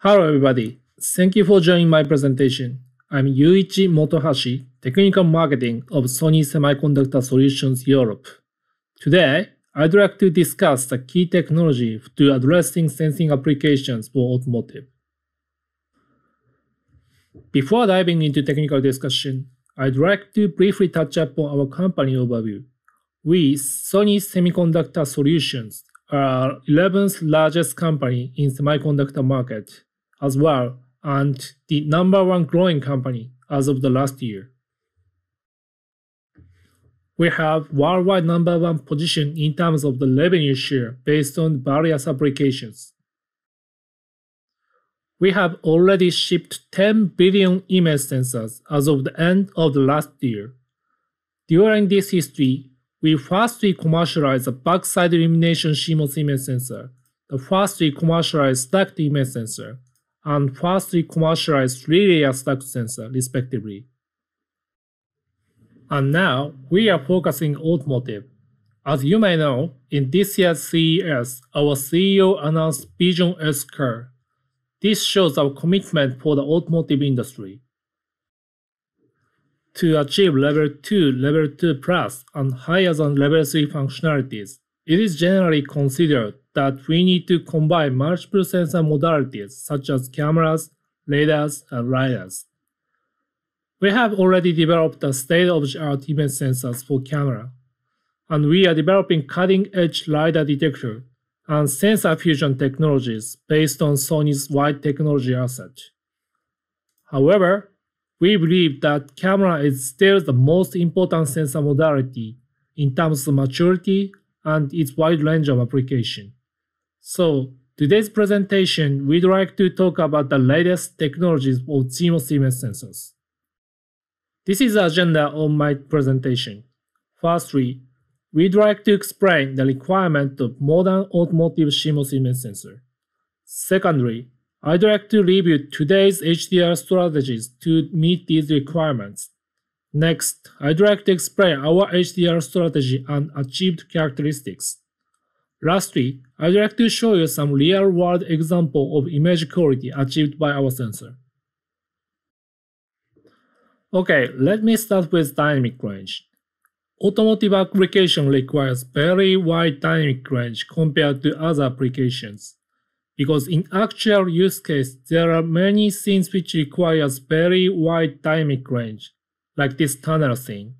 Hello everybody, thank you for joining my presentation. I'm Yuichi Motohashi, Technical Marketing of Sony Semiconductor Solutions Europe. Today, I'd like to discuss the key technology to addressing sensing applications for automotive. Before diving into technical discussion, I'd like to briefly touch upon our company overview. We, Sony Semiconductor Solutions, are 11th largest company in semiconductor market as well and the number one growing company as of the last year. We have worldwide number one position in terms of the revenue share based on various applications. We have already shipped 10 billion image sensors as of the end of the last year. During this history, we firstly commercialized the backside illumination CMOS image sensor, the firstly commercialized stacked image sensor, and firstly commercialized relay stack sensor, respectively. And now we are focusing automotive. As you may know, in this year's CES, our CEO announced Vision S Car. This shows our commitment for the automotive industry. To achieve level 2, level 2 plus, and higher than level 3 functionalities, it is generally considered that we need to combine multiple sensor modalities such as cameras, radars, and lidars. We have already developed the state-of-the-art image sensors for camera, and we are developing cutting-edge LiDAR detector and sensor fusion technologies based on Sony's wide technology asset. However, we believe that camera is still the most important sensor modality in terms of maturity and its wide range of application. So today's presentation, we'd like to talk about the latest technologies of CMOS image sensors. This is the agenda of my presentation. Firstly, we'd like to explain the requirement of modern automotive CMOS image sensor. Secondly, I'd like to review today's HDR strategies to meet these requirements. Next, I'd like to explain our HDR strategy and achieved characteristics. Lastly, I'd like to show you some real-world example of image quality achieved by our sensor. Okay, let me start with dynamic range. Automotive application requires very wide dynamic range compared to other applications. Because in actual use case, there are many scenes which requires very wide dynamic range, like this tunnel scene.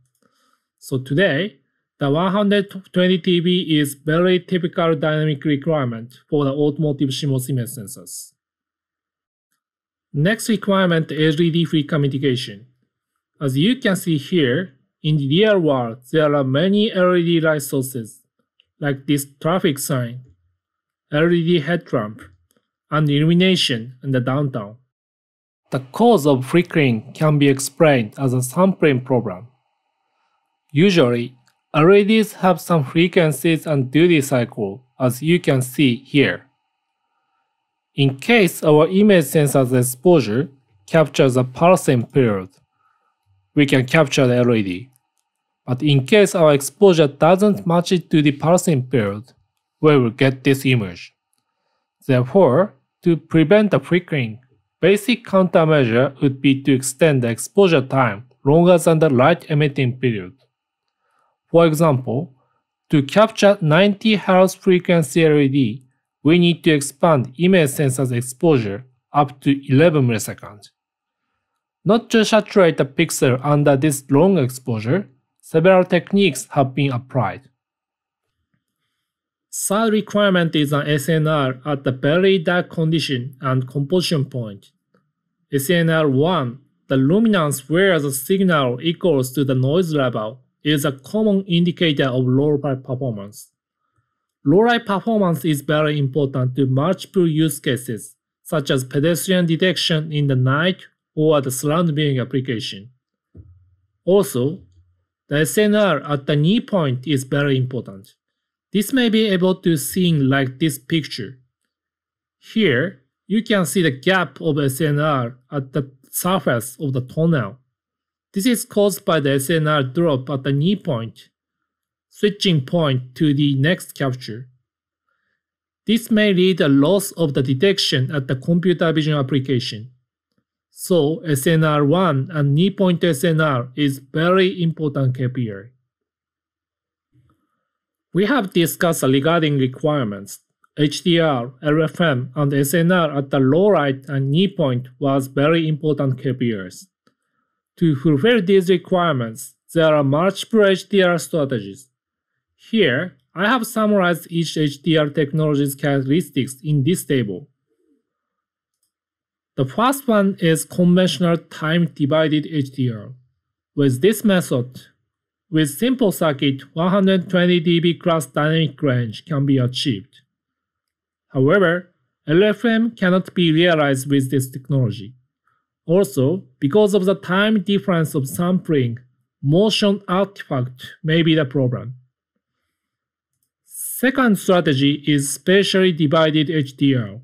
So today, the 120 dB is very typical dynamic requirement for the automotive CMOS image sensors. Next requirement is LED-free communication. As you can see here, in the real world, there are many LED light sources, like this traffic sign, LED headlamp, and illumination in the downtown. The cause of flickering can be explained as a sampling problem. Usually, LEDs have some frequencies and duty cycle, as you can see here. In case our image sensor's exposure captures a pulsing period, we can capture the LED. But in case our exposure doesn't match it to the pulsing period, we will get this image. Therefore, to prevent the flickering, basic countermeasure would be to extend the exposure time longer than the light emitting period. For example, to capture 90 Hz frequency LED, we need to expand image sensor's exposure up to 11 milliseconds. Not to saturate the pixel under this long exposure, several techniques have been applied. Third requirement is an SNR at the very dark condition and composition point. SNR 1, the luminance where the signal equals to the noise level, is a common indicator of low light performance. low light performance is very important to multiple use cases, such as pedestrian detection in the night or the surround viewing application. Also, the SNR at the knee point is very important. This may be able to seen like this picture. Here, you can see the gap of SNR at the surface of the tunnel. This is caused by the SNR drop at the knee point, switching point to the next capture. This may lead a loss of the detection at the computer vision application. So SNR1 and knee point SNR is very important KPI. We have discussed regarding requirements. HDR, LFM, and SNR at the low light and knee point was very important KPIs. To fulfill these requirements, there are multiple HDR strategies. Here, I have summarized each HDR technology's characteristics in this table. The first one is conventional time-divided HDR. With this method, with simple circuit, 120 dB class dynamic range can be achieved. However, LFM cannot be realized with this technology. Also, because of the time difference of sampling, motion artifact may be the problem. Second strategy is spatially divided HDL.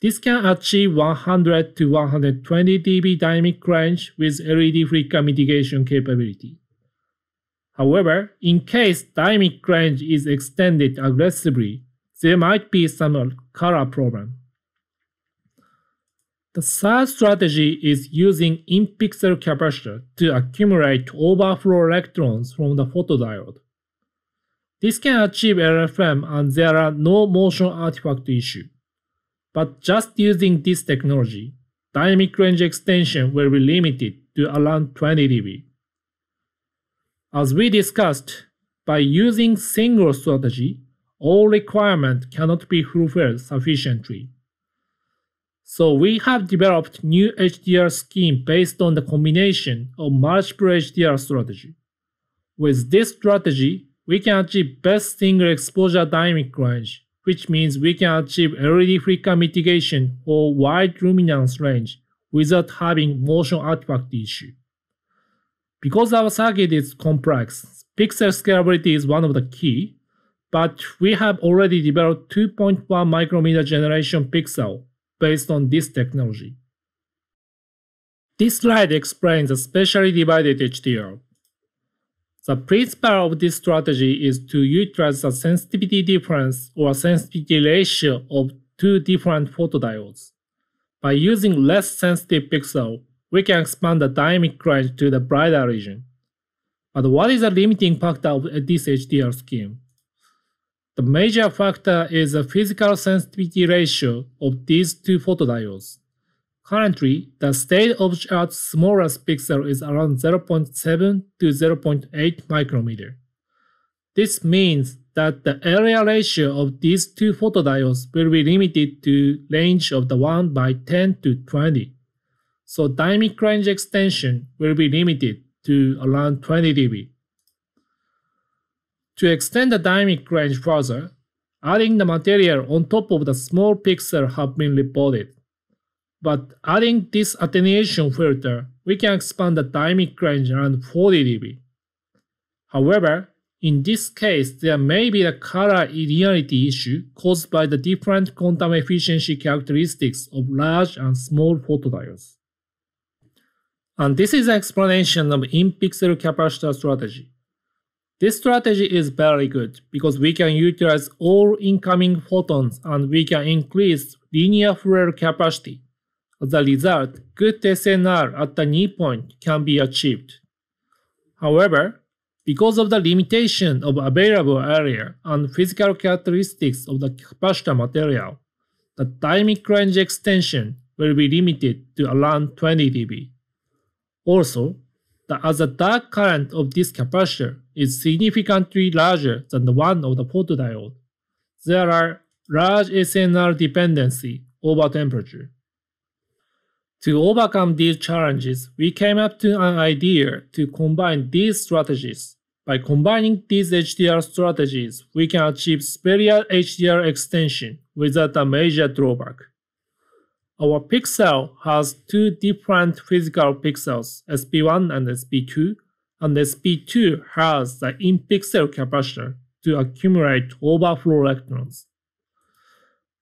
This can achieve 100 to 120 dB dynamic range with LED flicker mitigation capability. However, in case dynamic range is extended aggressively, there might be some color problem. The third strategy is using in-pixel capacitor to accumulate overflow electrons from the photodiode. This can achieve LFM and there are no motion artifact issue. But just using this technology, dynamic range extension will be limited to around 20 dB. As we discussed, by using single strategy, all requirements cannot be fulfilled sufficiently. So we have developed new HDR scheme based on the combination of multiple HDR strategy. With this strategy, we can achieve best single exposure dynamic range, which means we can achieve LED flicker mitigation or wide luminance range without having motion artifact issue. Because our circuit is complex, pixel scalability is one of the key, but we have already developed 2.1 micrometer generation pixel based on this technology. This slide explains a spatially divided HDR. The principle of this strategy is to utilize the sensitivity difference or sensitivity ratio of two different photodiodes. By using less sensitive pixel, we can expand the dynamic range to the brighter region. But what is the limiting factor of this HDR scheme? The major factor is the physical sensitivity ratio of these two photodiodes. Currently, the state of the Earth's smallest pixel is around 0.7 to 0.8 micrometer. This means that the area ratio of these two photodiodes will be limited to range of the 1 by 10 to 20. So dynamic range extension will be limited to around 20 dB. To extend the dynamic range further, adding the material on top of the small pixel have been reported. But adding this attenuation filter, we can expand the dynamic range around 40 dB. However, in this case, there may be a color linearity issue caused by the different quantum efficiency characteristics of large and small photodiodes. And this is an explanation of in-pixel capacitor strategy. This strategy is very good because we can utilize all incoming photons and we can increase linear fuel capacity. As a result, good SNR at the knee point can be achieved. However, because of the limitation of available area and physical characteristics of the capacitor material, the dynamic range extension will be limited to around 20 dB. Also, the other dark current of this capacitor is significantly larger than the one of the photodiode, there are large SNR dependency over temperature. To overcome these challenges, we came up to an idea to combine these strategies. By combining these HDR strategies, we can achieve superior HDR extension without a major drawback. Our pixel has two different physical pixels, SP1 and SP2, and SP2 has the in-pixel capacitor to accumulate overflow electrons.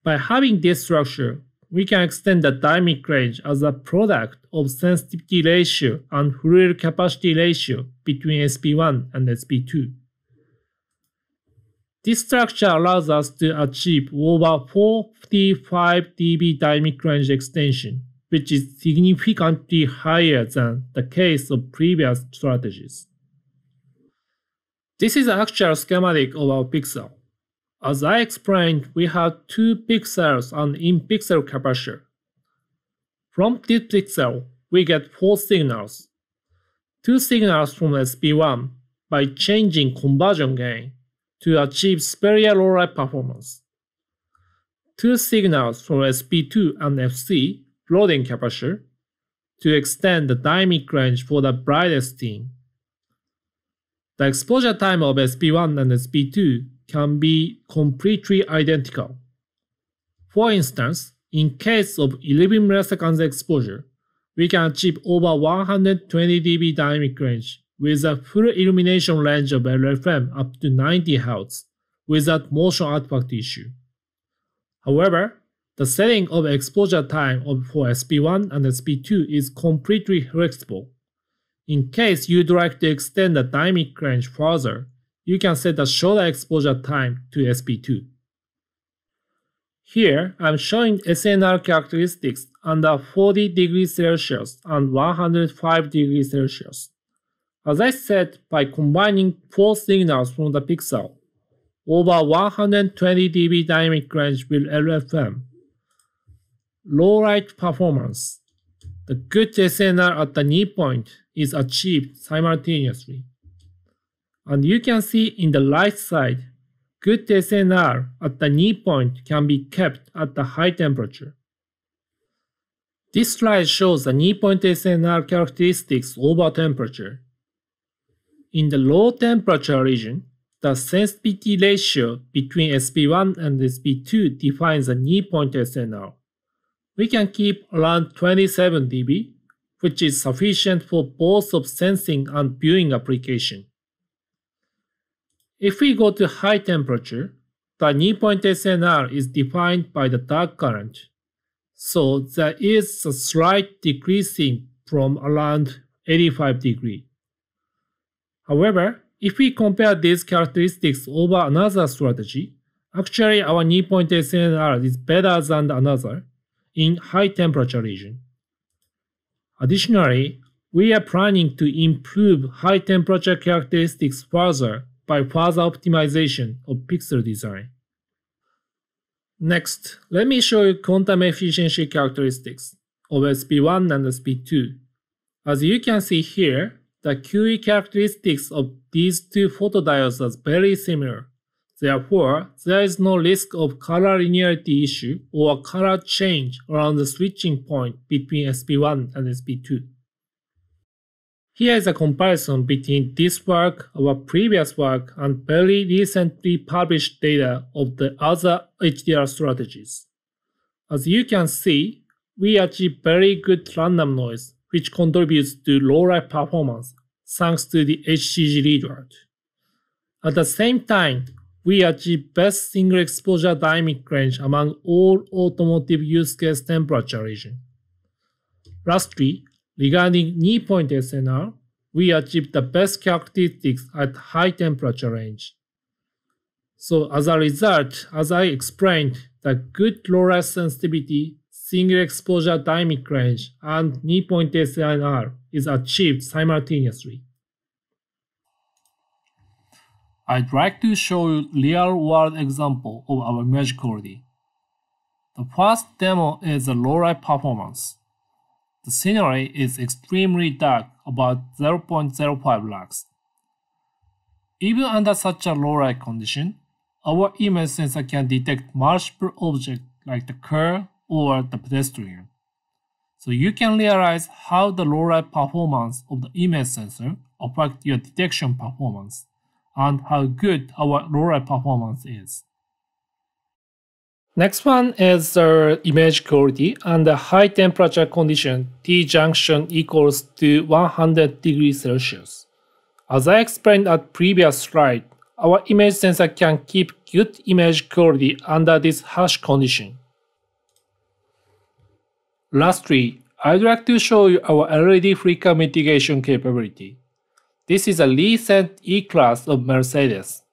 By having this structure, we can extend the dynamic range as a product of sensitivity ratio and Fourier capacity ratio between SP1 and SP2. This structure allows us to achieve over 45 dB dynamic range extension, which is significantly higher than the case of previous strategies. This is an actual schematic of our pixel. As I explained, we have two pixels and in-pixel capacitor. From this pixel, we get four signals. Two signals from sp one by changing conversion gain to achieve superior low-light performance. Two signals from SP2 and FC loading capacitor to extend the dynamic range for the brightest scene. The exposure time of SP1 and SP2 can be completely identical. For instance, in case of 11 milliseconds exposure, we can achieve over 120 dB dynamic range with a full illumination range of LFM up to 90 Hz without motion artifact issue. However, the setting of exposure time for SP1 and SP2 is completely flexible. In case you'd like to extend the dynamic range further, you can set a shorter exposure time to SP2. Here, I'm showing SNR characteristics under 40 degrees Celsius and 105 degrees Celsius. As I said, by combining four signals from the pixel, over 120 dB dynamic range with LFM, low light performance, the good SNR at the knee point is achieved simultaneously. And you can see in the right side, good SNR at the knee point can be kept at the high temperature. This slide shows the knee point SNR characteristics over temperature in the low temperature region, the sensitivity ratio between SP1 and SP2 defines the knee point SNR. We can keep around 27 dB, which is sufficient for both of sensing and viewing application. If we go to high temperature, the knee point SNR is defined by the dark current. So there is a slight decreasing from around 85 degree. However, if we compare these characteristics over another strategy, actually our new pointed SNR is better than another in high temperature region. Additionally, we are planning to improve high temperature characteristics further by further optimization of pixel design. Next, let me show you quantum efficiency characteristics of SP1 and SP2. As you can see here, the QE characteristics of these two photodiodes are very similar. Therefore, there is no risk of color linearity issue or color change around the switching point between SP1 and SP2. Here is a comparison between this work, our previous work, and very recently published data of the other HDR strategies. As you can see, we achieve very good random noise which contributes to lower performance thanks to the HCG readout. At the same time, we achieve best single exposure dynamic range among all automotive use case temperature region. Lastly, regarding knee point SNR, we achieve the best characteristics at high temperature range. So as a result, as I explained, the good low light sensitivity single exposure dynamic range and knee-point SNR is achieved simultaneously. I'd like to show you real-world example of our image quality. The first demo is a low-light performance. The scenery is extremely dark, about 0.05 lux. Even under such a low light condition, our image sensor can detect multiple objects like the car, or the pedestrian. So you can realize how the low-light performance of the image sensor affects your detection performance and how good our low-light performance is. Next one is the image quality under high temperature condition T junction equals to 100 degrees Celsius. As I explained at previous slide, our image sensor can keep good image quality under this harsh condition. Lastly, I'd like to show you our LED flicker mitigation capability. This is a recent E-Class of Mercedes.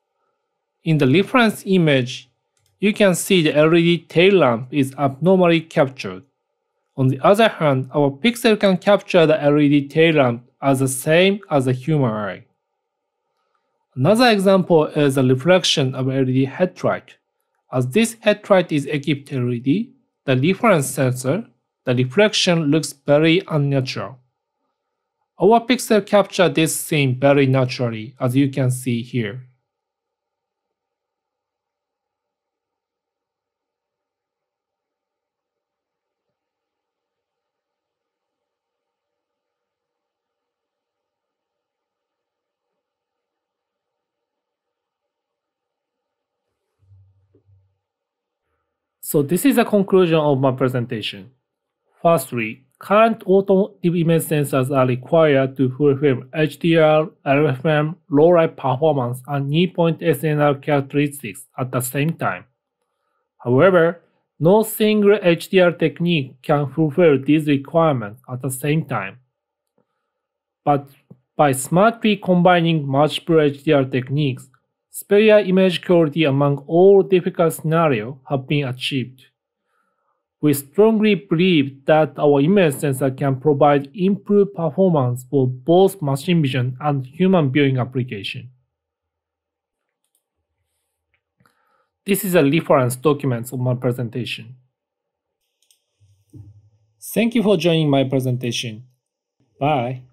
In the reference image, you can see the LED tail lamp is abnormally captured. On the other hand, our pixel can capture the LED tail lamp as the same as the human eye. Another example is the reflection of LED headlight. As this headlight is equipped LED, the reference sensor, the reflection looks very unnatural. Our pixel captured this scene very naturally, as you can see here. So this is the conclusion of my presentation. Firstly, current automotive image sensors are required to fulfill HDR, LFM, low light performance, and near-point SNR characteristics at the same time. However, no single HDR technique can fulfill these requirements at the same time. But by smartly combining multiple HDR techniques, superior image quality among all difficult scenarios have been achieved. We strongly believe that our image sensor can provide improved performance for both machine vision and human viewing application. This is a reference document of my presentation. Thank you for joining my presentation. Bye.